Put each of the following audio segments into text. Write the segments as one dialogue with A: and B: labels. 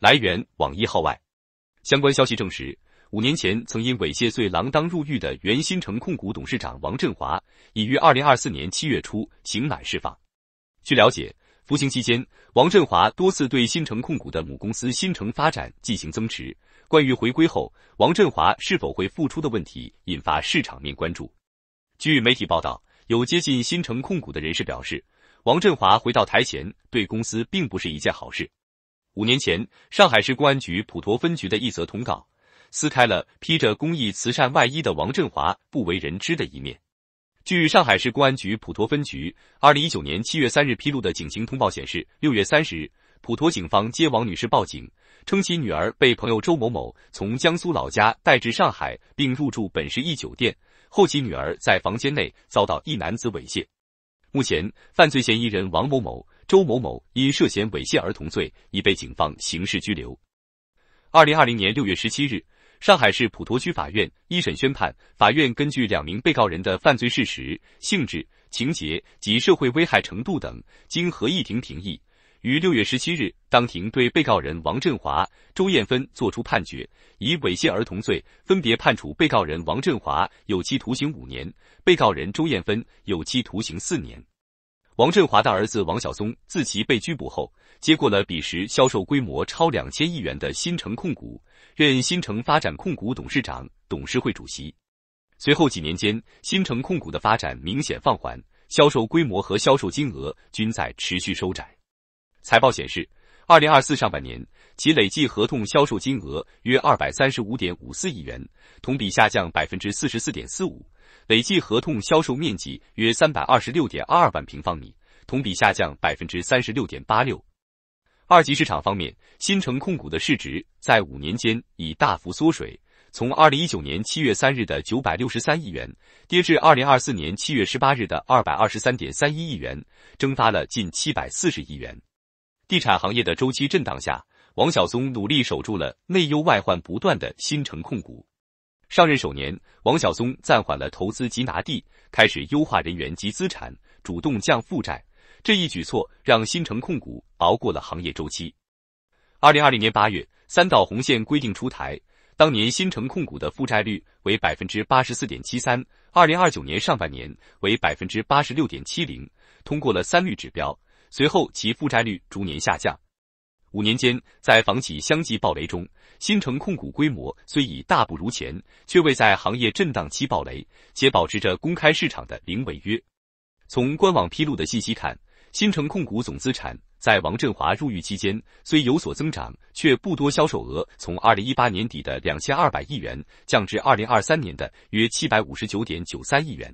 A: 来源网易号外，相关消息证实，五年前曾因猥亵罪锒铛入狱的原新城控股董事长王振华，已于二零二四年七月初刑满释放。据了解，服刑期间，王振华多次对新城控股的母公司新城发展进行增持。关于回归后王振华是否会复出的问题，引发市场面关注。据媒体报道，有接近新城控股的人士表示，王振华回到台前对公司并不是一件好事。五年前，上海市公安局普陀分局的一则通告，撕开了披着公益慈善外衣的王振华不为人知的一面。据上海市公安局普陀分局二零一九年七月三日披露的警情通报显示，六月三十日，普陀警方接王女士报警，称其女儿被朋友周某某从江苏老家带至上海，并入住本市一酒店，后其女儿在房间内遭到一男子猥亵。目前，犯罪嫌疑人王某某、周某某因涉嫌猥亵儿童罪已被警方刑事拘留。二零二零年六月十七日，上海市普陀区法院一审宣判，法院根据两名被告人的犯罪事实、性质、情节及社会危害程度等，经合议庭评议。于六月十七日当庭对被告人王振华、周艳芬作出判决，以猥亵儿童罪分别判处被告人王振华有期徒刑五年，被告人周艳芬有期徒刑四年。王振华的儿子王晓松自其被拘捕后，接过了彼时销售规模超两千亿元的新城控股，任新城发展控股董事长、董事会主席。随后几年间，新城控股的发展明显放缓，销售规模和销售金额均在持续收窄。财报显示，二零二四上半年其累计合同销售金额约二百三十五点五四亿元，同比下降百分之四十四点四五；累计合同销售面积约三百二十六点二二万平方米，同比下降百分之三十六点八六。二级市场方面，新城控股的市值在五年间已大幅缩水，从二零一九年七月三日的九百六十三亿元跌至二零二四年七月十八日的二百二十三点三一亿元，蒸发了近七百四十亿元。地产行业的周期震荡下，王晓松努力守住了内忧外患不断的新城控股。上任首年，王晓松暂缓了投资及拿地，开始优化人员及资产，主动降负债。这一举措让新城控股熬过了行业周期。二零二零年八月，三道红线规定出台，当年新城控股的负债率为百分之八十四点七三，二零二九年上半年为百分之八十六点七零，通过了三率指标。随后，其负债率逐年下降。五年间，在房企相继暴雷中，新城控股规模虽已大不如前，却未在行业震荡期暴雷，且保持着公开市场的零违约。从官网披露的信息看，新城控股总资产在王振华入狱期间虽有所增长，却不多。销售额从二零一八年底的两千二百亿元降至二零二三年的约七百五十九点九三亿元。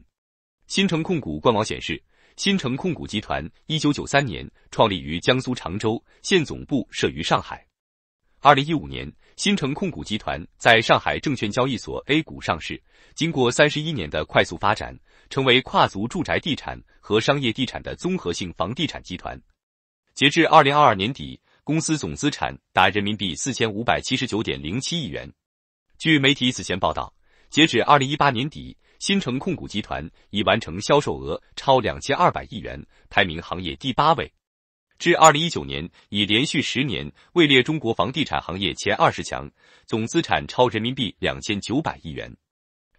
A: 新城控股官网显示，新城控股集团一九九三年创立于江苏常州，现总部设于上海。二零一五年，新城控股集团在上海证券交易所 A 股上市。经过三十一年的快速发展，成为跨足住宅地产和商业地产的综合性房地产集团。截至二零二二年底，公司总资产达人民币四千五百七十九点零七亿元。据媒体此前报道，截止二零一八年底。新城控股集团已完成销售额超两千二百亿元，排名行业第八位。至二零一九年，已连续十年位列中国房地产行业前二十强，总资产超人民币两千九百亿元。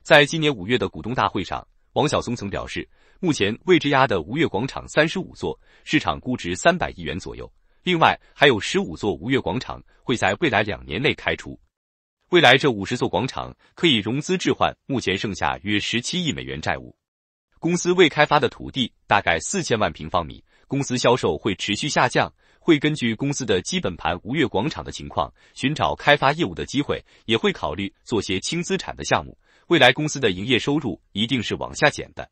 A: 在今年五月的股东大会上，王晓松曾表示，目前未质押的吾悦广场三十五座，市场估值三百亿元左右。另外，还有十五座吾悦广场会在未来两年内开出。未来这五十座广场可以融资置换，目前剩下约十七亿美元债务。公司未开发的土地大概四千万平方米，公司销售会持续下降，会根据公司的基本盘吴越广场的情况，寻找开发业务的机会，也会考虑做些轻资产的项目。未来公司的营业收入一定是往下减的。